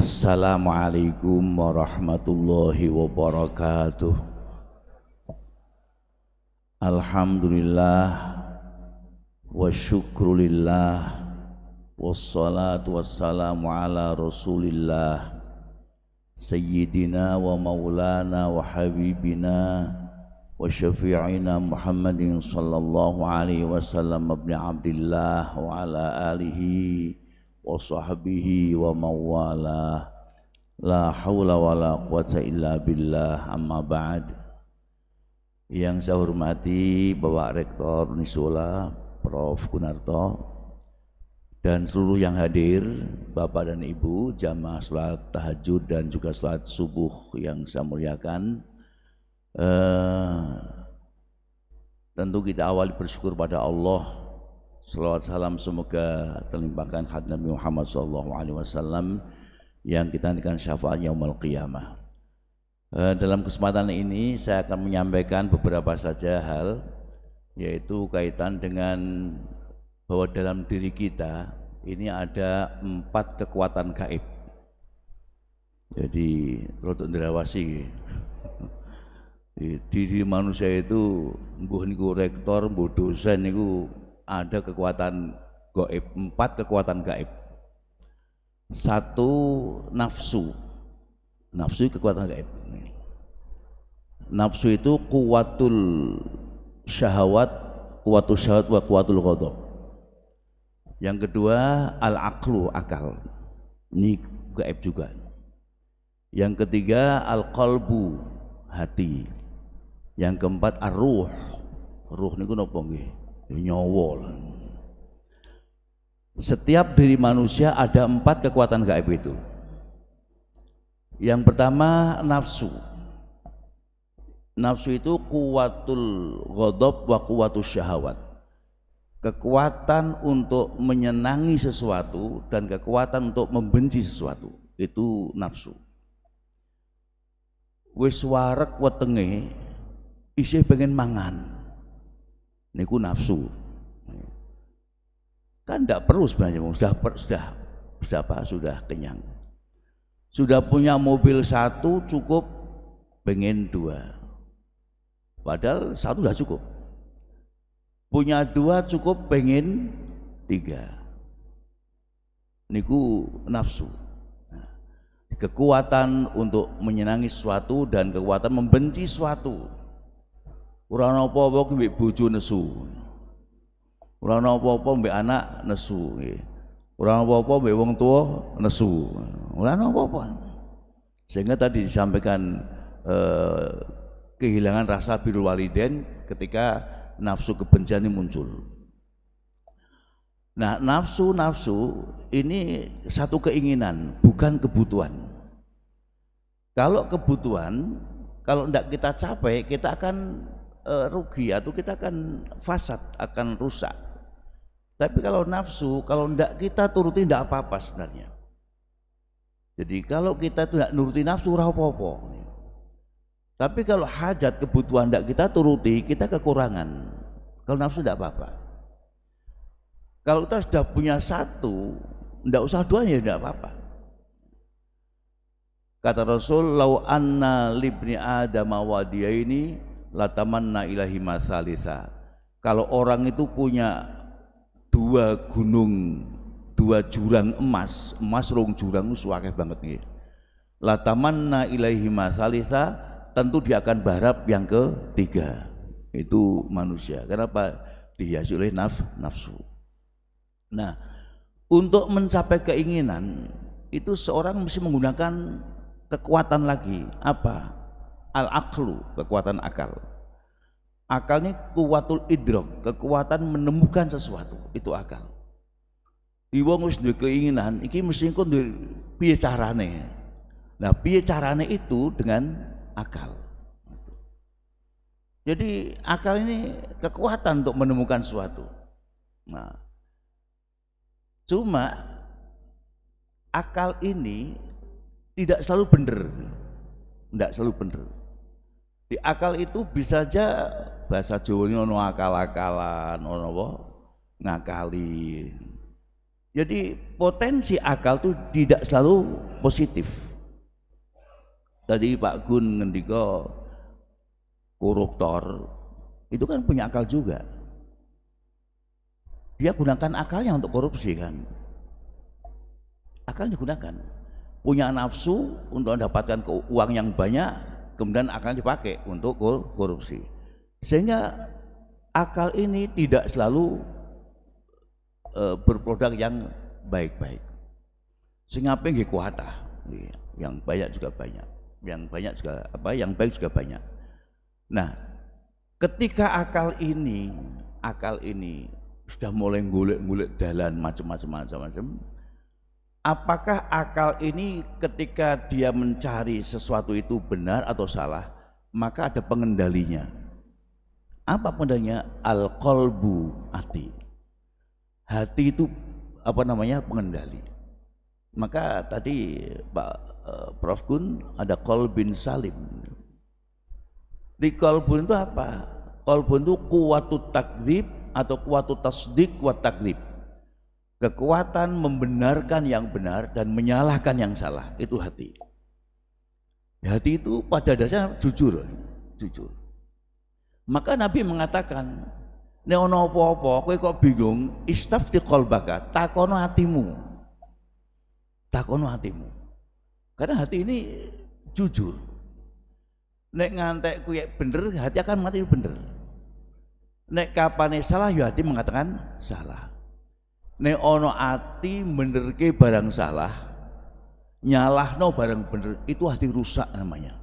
Assalamualaikum warahmatullahi wabarakatuh Alhamdulillah wa syukrulillah wassalatu wassalamu ala rasulillah sayyidina wa maulana wa habibina wa syafi'ina Muhammadin sallallahu alaihi wasallam Abni Abdillah wa ala alihi mawala la لا حول ولا قوة إلا بالله أما بعد yang saya hormati Bapak Rektor nisola Prof. Gunarto dan seluruh yang hadir Bapak dan Ibu jamaah salat tahajud dan juga salat subuh yang saya muliakan eh, tentu kita awali bersyukur pada Allah Selawat salam semoga terlimpahkan hati Nabi Muhammad sallallahu alaihi wasallam yang kita nantikan syafaatnya yaumul qiyamah. Eh, dalam kesempatan ini saya akan menyampaikan beberapa saja hal yaitu kaitan dengan bahwa dalam diri kita ini ada empat kekuatan gaib. Jadi rotok derawasi. Di diri manusia itu mbuh niku rektor, mbuh dosen niku ada kekuatan gaib empat kekuatan gaib. Satu nafsu, nafsu kekuatan gaib. Nafsu itu kuatul syahwat, kuatul syahwat wa kuatul ghadab. Yang kedua al-aqlu, akal. Ini gaib juga. Yang ketiga al kolbu hati. Yang keempat ar-ruh. Ruh niku napa nggih? nyowo lah. Setiap diri manusia ada empat kekuatan gaib itu. Yang pertama nafsu. Nafsu itu kuatul godop wa kuatul syahwat. Kekuatan untuk menyenangi sesuatu dan kekuatan untuk membenci sesuatu. Itu nafsu. Wis warek wetenge isih pengen mangan niku nafsu kan tidak perlu sebenarnya sudah sudah sudah apa sudah kenyang sudah punya mobil satu cukup pengen dua padahal satu sudah cukup punya dua cukup pengen tiga niku nafsu nah, kekuatan untuk menyenangi suatu dan kekuatan membenci suatu. Ora ana apa-apa mbek bojo nesu. Ora ana apa-apa mbek anak nesu nggih. Ora ana apa-apa mbek wong tua nesu. Ora ana apa-apa. Sehingga tadi disampaikan eh, kehilangan rasa birul waliden ketika nafsu kebencian ini muncul. Nah, nafsu-nafsu ini satu keinginan, bukan kebutuhan. Kalau kebutuhan, kalau tidak kita capai, kita akan Eh, rugi atau ya, kita akan fasad, akan rusak. Tapi kalau nafsu, kalau ndak kita turuti ndak apa-apa sebenarnya. Jadi kalau kita tidak nuruti nafsu ora apa Tapi kalau hajat kebutuhan ndak kita turuti, kita kekurangan. Kalau nafsu ndak apa-apa. Kalau kita sudah punya satu, ndak usah dua ya ndak apa-apa. Kata Rasul, "Lau anna libni Adam wadiya ini latamanna ilahi masalisa. Kalau orang itu punya dua gunung, dua jurang emas, emas rong jurang suakeh banget nih. Latamanna ilahi masalisa, tentu dia akan berharap yang ketiga. Itu manusia. Kenapa? Dihiasi oleh naf, nafsu. Nah, untuk mencapai keinginan itu seorang mesti menggunakan kekuatan lagi. Apa? al-aqlu, kekuatan akal. Akalnya kuwatul idrok, kekuatan menemukan sesuatu, itu akal. Di wong wis duwe keinginan, iki mesti engko duwe piye carane. Nah, piye carane itu dengan akal. Jadi akal ini kekuatan untuk menemukan sesuatu. Nah, cuma akal ini tidak selalu benar. Tidak selalu benar di akal itu bisa aja bahasa ini ono akal-akalan, ono apa? ngakali. Jadi potensi akal itu tidak selalu positif. Tadi Pak Gun ngendika koruptor itu kan punya akal juga. Dia gunakan akalnya untuk korupsi kan. Akalnya gunakan. Punya nafsu untuk mendapatkan uang yang banyak, kemudian akan dipakai untuk korupsi. Sehingga akal ini tidak selalu e, berproduk yang baik-baik. apa yang kuatah, yang banyak juga banyak, yang banyak juga apa, yang baik juga banyak. Nah, ketika akal ini, akal ini sudah mulai ngulik-ngulik jalan macam-macam macam-macam, apakah akal ini ketika dia mencari sesuatu itu benar atau salah, maka ada pengendalinya. Apa pengendalinya? al qolbu hati. Hati itu apa namanya? pengendali. Maka tadi Pak e, Prof Gun ada kolbin salim. Di kolbun itu apa? Kolbun itu kuatut takdib atau kuatut tasdik wa takdib. Kekuatan membenarkan yang benar dan menyalahkan yang salah itu hati. Hati itu pada dasarnya jujur, jujur. Maka Nabi mengatakan, neono ana po apa kowe kok bingung, Istaf istafti kolbaka takono hatimu." Takono hatimu. Karena hati ini jujur. Nek ngantek kuwi bener, hati akan mati bener. Nek kapane salah ya hati mengatakan salah nek ono ati benerke barang salah nyalah no barang bener itu hati rusak namanya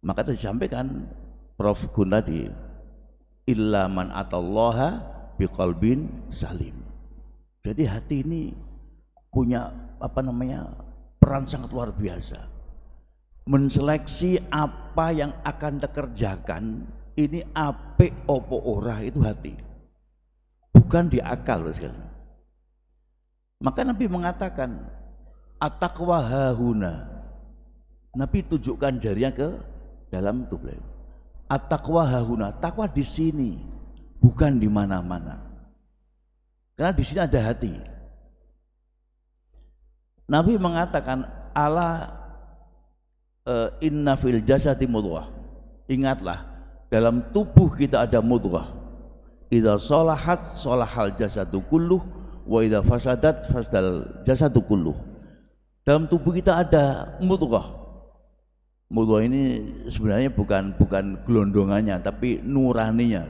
maka tadi sampaikan Prof Gun tadi atau loha atallaha bin salim jadi hati ini punya apa namanya peran sangat luar biasa menseleksi apa yang akan dikerjakan ini ape opo ora itu hati bukan di akal loh maka Nabi mengatakan Atakwa hahuna Nabi tunjukkan jarinya ke dalam tubuh beliau. hahuna, takwa di sini, bukan di mana-mana. Karena di sini ada hati. Nabi mengatakan ala e, inna fil jasati mudghah. Ingatlah, dalam tubuh kita ada mudghah. Idza salahat salahal jasadu kulluh wa idza fasadat fasdal jasadu kullu. Dalam tubuh kita ada mudghah. Mudghah ini sebenarnya bukan bukan gelondongannya tapi nuraninya.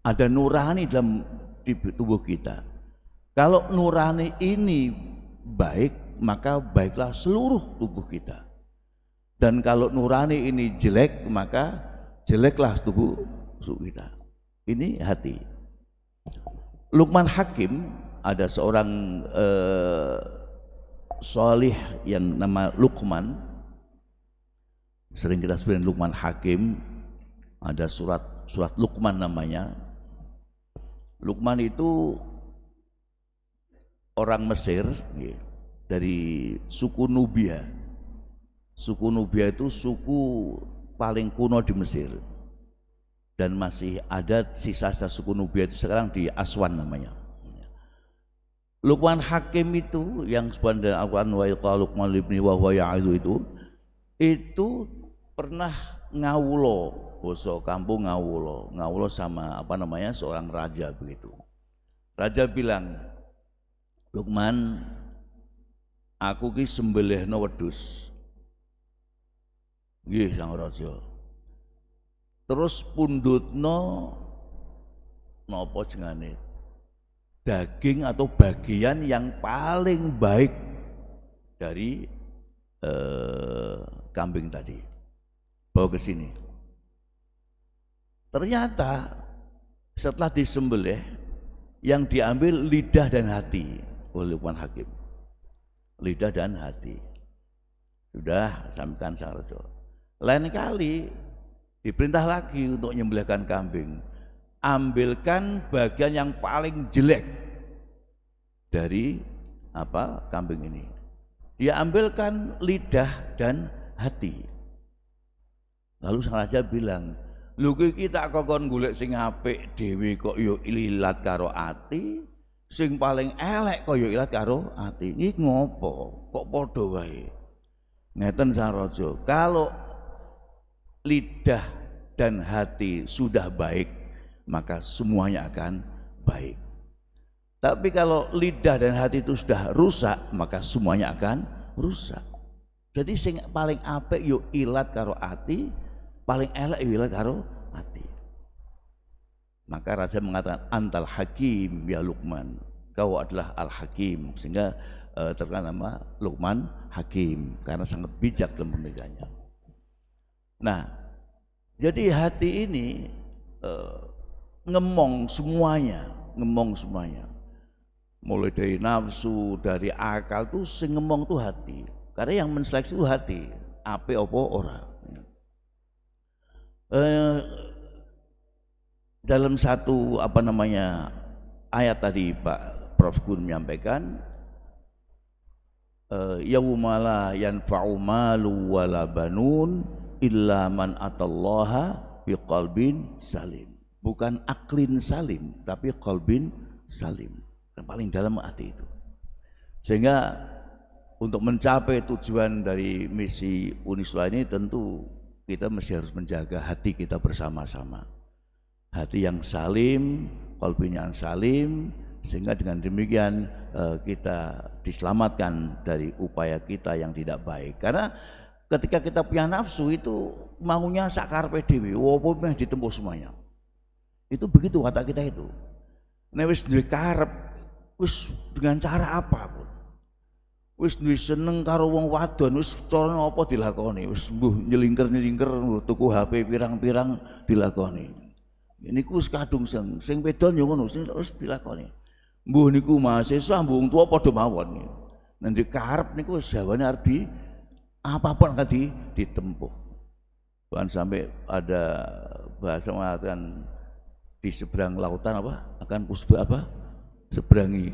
Ada nurani dalam di tubuh kita. Kalau nurani ini baik, maka baiklah seluruh tubuh kita. Dan kalau nurani ini jelek, maka jeleklah tubuh kita. Ini hati. Lukman Hakim ada seorang uh, eh, solih yang nama Lukman sering kita sebutin Lukman Hakim ada surat surat Lukman namanya Lukman itu orang Mesir ya, dari suku Nubia suku Nubia itu suku paling kuno di Mesir dan masih ada sisa-sisa suku Nubia itu sekarang di Aswan namanya. Lukman Hakim itu yang sebenarnya dan Al-Quran wa Lukman ibni wa huwa itu itu pernah ngawulo boso kampung ngawulo ngawulo sama apa namanya seorang raja begitu raja bilang Lukman aku ki sembelih wedhus nggih sang raja terus pundut no nopo jengane daging atau bagian yang paling baik dari eh, kambing tadi bawa ke sini ternyata setelah disembelih yang diambil lidah dan hati oleh Lukman Hakim lidah dan hati sudah sampaikan sang rasul lain kali Diperintah lagi untuk menyembelihkan kambing. Ambilkan bagian yang paling jelek dari apa kambing ini. Dia ambilkan lidah dan hati. Lalu sang raja bilang, Lugu kita kok kon golek sing apik dhewe kok yo ilat karo ati, sing paling elek kok yo ilat karo ati. Iki ngopo? Kok padha wae?" Ngeten sang raja, "Kalau lidah dan hati sudah baik, maka semuanya akan baik. Tapi kalau lidah dan hati itu sudah rusak, maka semuanya akan rusak. Jadi sing paling apik yuk ilat karo ati, paling elek yo ilat karo ati. Maka raja mengatakan antal hakim ya Lukman, Kau adalah al-hakim sehingga eh, terkenal nama Lukman Hakim karena sangat bijak dalam pemikirannya. Nah, jadi hati ini uh, ngemong semuanya, ngemong semuanya. Mulai dari nafsu, dari akal tuh sing ngemong tuh hati. Karena yang menseleksi tuh hati, ape opo ora. Uh, dalam satu apa namanya ayat tadi Pak Prof Gun menyampaikan eh, yaumala yanfa'u malu wala banun illa man atallaha biqalbin salim. Bukan aklin salim, tapi qalbin salim. Yang paling dalam hati itu. Sehingga untuk mencapai tujuan dari misi Uniswa ini tentu kita mesti harus menjaga hati kita bersama-sama. Hati yang salim, kalbinya yang salim, sehingga dengan demikian eh, kita diselamatkan dari upaya kita yang tidak baik. Karena ketika kita punya nafsu itu maunya sakar PDW, walaupun ditempuh semuanya. Itu begitu kata kita itu. Nevis wis duwe karep, wis dengan cara apa pun. Wis duwe seneng karo wong wadon, wis carane apa dilakoni, wis mbuh nyelingker-nyelingker tuku HP pirang-pirang dilakoni. Ini ku kadung seng, sing wedon yo ngono, sing terus dilakoni. Mbuh niku mahasiswa, mbuh tua padha mawon. Nanti karep niku wis jawane arep apapun akan di, ditempuh. bukan sampai ada bahasa mengatakan di seberang lautan apa akan ku apa seberangi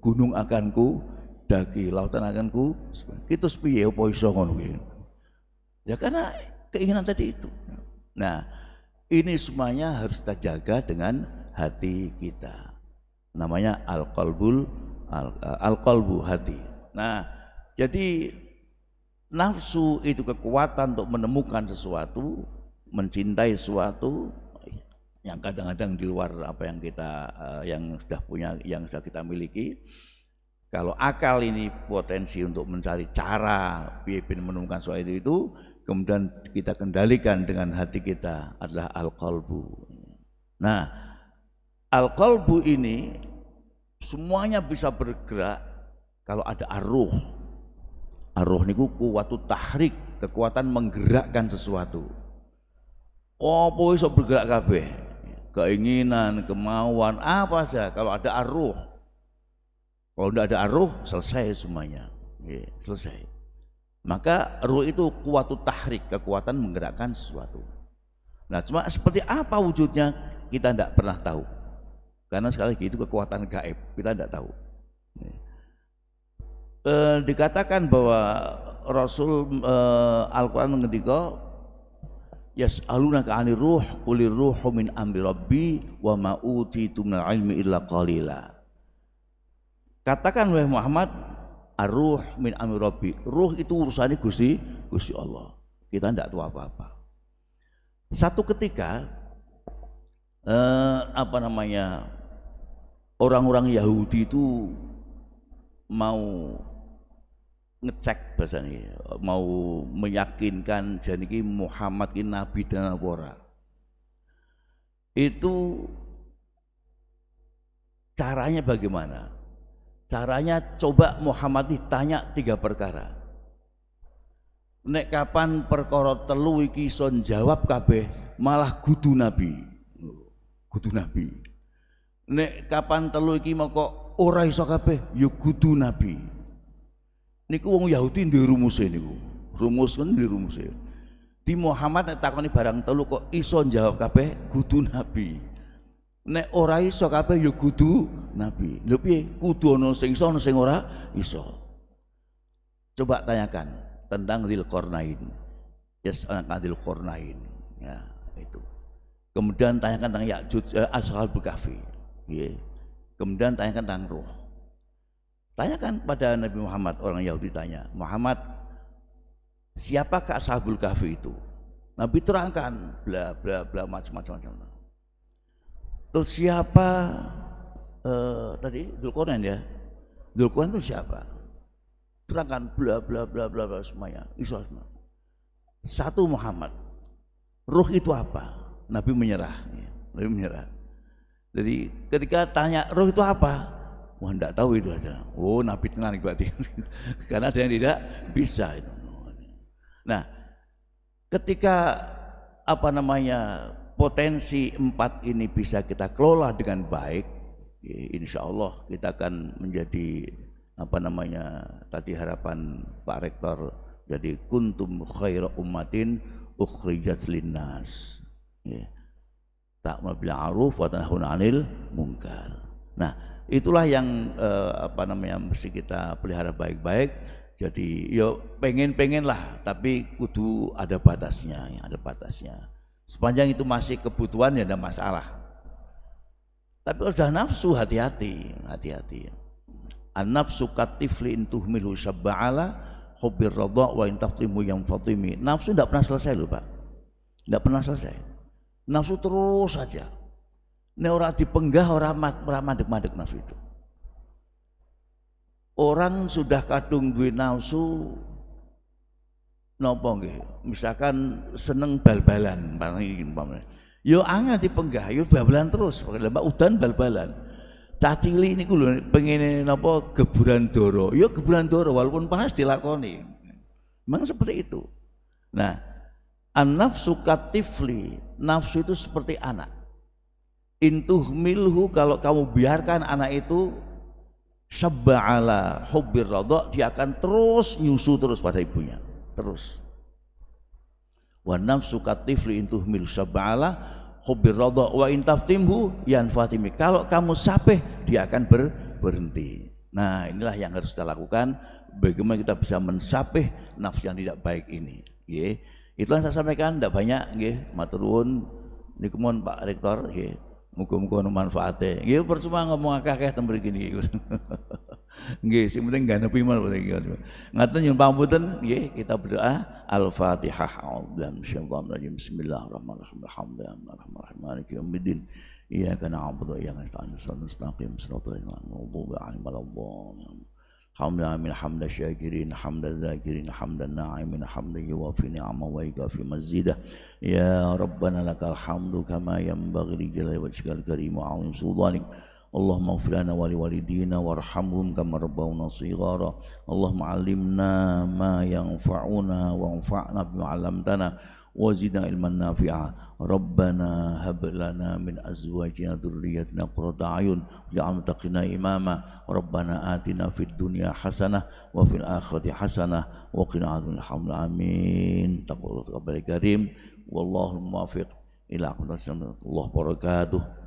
gunung akan ku daki lautan akan ku itu sepiye poisongon ya karena keinginan tadi itu nah ini semuanya harus kita jaga dengan hati kita namanya al-qalbul al-qalbu hati nah jadi Nafsu itu kekuatan untuk menemukan sesuatu, mencintai sesuatu yang kadang-kadang di luar apa yang kita eh, yang sudah punya, yang sudah kita miliki. Kalau akal ini potensi untuk mencari cara pimpin menemukan sesuatu itu, itu kemudian kita kendalikan dengan hati kita adalah al-qalbu. Nah, al-qalbu ini semuanya bisa bergerak kalau ada arruh Arroh niku kuwatu tahrik, kekuatan menggerakkan sesuatu. Oh, Apa iso bergerak kabeh? Keinginan, kemauan, apa saja kalau ada arroh. Kalau tidak ada arroh, selesai semuanya. selesai. Maka ruh itu kuatu tahrik, kekuatan menggerakkan sesuatu. Nah, cuma seperti apa wujudnya kita tidak pernah tahu. Karena sekali lagi itu kekuatan gaib, kita tidak tahu eh, dikatakan bahwa Rasul eh, Al-Qur'an mengendika Yes ka 'anil ruh qulir ruhu min amri rabbi wa ma tumna minal ilmi illa qalila. Katakan oleh Muhammad ar-ruh min amri rabbi. Ruh itu urusannya Gusti Gusti Allah. Kita tidak tahu apa-apa. Satu ketika eh, apa namanya? orang-orang Yahudi itu mau ngecek bahasa ini mau meyakinkan janiki Muhammad ini nabi dan Nabora itu caranya bagaimana caranya coba Muhammad ditanya tiga perkara nek kapan perkara telu iki son jawab kabeh malah kudu nabi kudu nabi nek kapan telu iki mau kok ora iso kabeh ya kudu nabi niku wong Yahudi rumus ini e ku Rumus kan rumus ini e. Di Muhammad nek takoni barang telu kok iso jawab kabeh kudu nabi. Nek ora iso kabeh ya kudu nabi. Lho piye? Kudu ana sing iso ana sing ora iso. Coba tanyakan tentang Dzulqarnain. Yes, anak Dzulqarnain. Ya, itu. Kemudian tanyakan tentang Ya'juj eh, Ashabul Kahfi. Yeah. Kemudian tanyakan tentang roh. Tanyakan pada Nabi Muhammad, orang Yahudi tanya, Muhammad, siapakah ashabul kahfi itu? Nabi terangkan, bla bla bla macam-macam. macam Terus siapa eh, tadi Dulkornen ya? Dulkornen itu siapa? Terangkan bla bla bla bla bla semuanya. Isu semua. Satu Muhammad. Ruh itu apa? Nabi menyerah. Ya, Nabi menyerah. Jadi ketika tanya ruh itu apa? Wah, enggak tahu itu aja. Oh, nabi tenang berarti. Karena ada yang tidak bisa itu. Nah, ketika apa namanya potensi empat ini bisa kita kelola dengan baik, insya Allah kita akan menjadi apa namanya tadi harapan Pak Rektor jadi kuntum khaira ummatin ukhrijat linnas ya. tak bilang aruf atau anil mungkar nah itulah yang eh, apa namanya mesti kita pelihara baik-baik jadi yo ya pengen-pengen lah tapi kudu ada batasnya ada batasnya sepanjang itu masih kebutuhan ya ada masalah tapi kalau sudah nafsu hati-hati hati-hati an nafsu katifli intuhmilu sabba'ala hobi radha wa intaftimu yang fatimi nafsu tidak pernah selesai loh pak tidak pernah selesai nafsu terus saja ini orang dipenggah orang madek-madek nafsu itu. Orang sudah kadung gue nafsu nopo nggih. Misalkan seneng bal-balan Yo angel dipenggah, yo bal-balan terus, lembak udan bal-balan. Cacili ini lho pengen nopo, geburan doro. Yo geburan doro walaupun panas dilakoni. Memang seperti itu. Nah, an-nafsu katifli, nafsu itu seperti anak intuh milhu kalau kamu biarkan anak itu seba'ala hobi rodok dia akan terus nyusu terus pada ibunya terus wa nafsu katifli intuh mil seba'ala hubbir rodok wa intaftimhu fatimi kalau kamu sapeh dia akan ber, berhenti nah inilah yang harus kita lakukan bagaimana kita bisa mensapeh nafsu yang tidak baik ini nggih itulah yang saya sampaikan tidak banyak nggih maturun nuwun Pak Rektor mukul-mukul manfaatnya, manfaatnya. Gitu percuma ngomong akeh-akeh tembri gini. Gitu. Nggih, gak penting ganepi mawon gitu, Ngaten nyuwun pamputan, gitu. kita berdoa Al-Fatihah. A'udzu billahi rajim. Bismillahirrahmanirrahim. Alhamdulillahirabbil alamin. Yaumiddin. Iyyaka na'budu wa حمدا من حمد الشاكرين حمد الذاكرين حمد الناعمين حمد يوافي نعمه ويكافي مزيده يا ربنا لك الحمد كما ينبغي لجلال وجهك الكريم وعظيم سلطانك اللهم اغفر لنا ولوالدينا وارحمهم كما ربونا صغارا اللهم علمنا ما ينفعنا وانفعنا بما علمتنا وزدنا علما نافعا ربنا هب لنا من أزواجنا ذريتنا قرة أعين واجعلنا متقنا إماما ربنا آتنا في الدنيا حسنة وفي الآخرة حسنة وقنا عذاب الحمد آمين تقبل الكريم والله الموافق إلى أقوى الله وبركاته